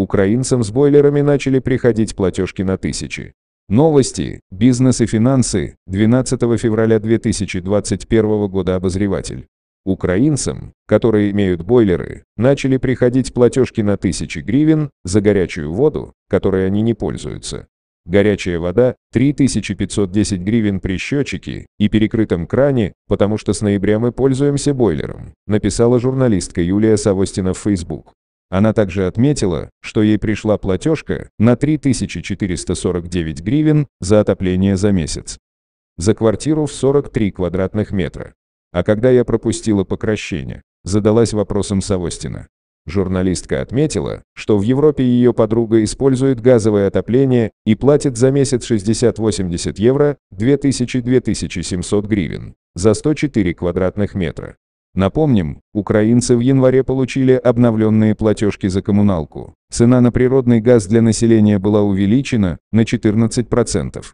Украинцам с бойлерами начали приходить платежки на тысячи. Новости, бизнес и финансы, 12 февраля 2021 года обозреватель. Украинцам, которые имеют бойлеры, начали приходить платежки на тысячи гривен за горячую воду, которой они не пользуются. Горячая вода – 3510 гривен при счетчике и перекрытом кране, потому что с ноября мы пользуемся бойлером, написала журналистка Юлия Савостина в Facebook. Она также отметила, что ей пришла платежка на 3449 гривен за отопление за месяц. За квартиру в 43 квадратных метра. А когда я пропустила покращение, задалась вопросом Савостина. Журналистка отметила, что в Европе ее подруга использует газовое отопление и платит за месяц 60-80 евро, 2000-2700 гривен, за 104 квадратных метра. Напомним, украинцы в январе получили обновленные платежки за коммуналку. Цена на природный газ для населения была увеличена на 14%.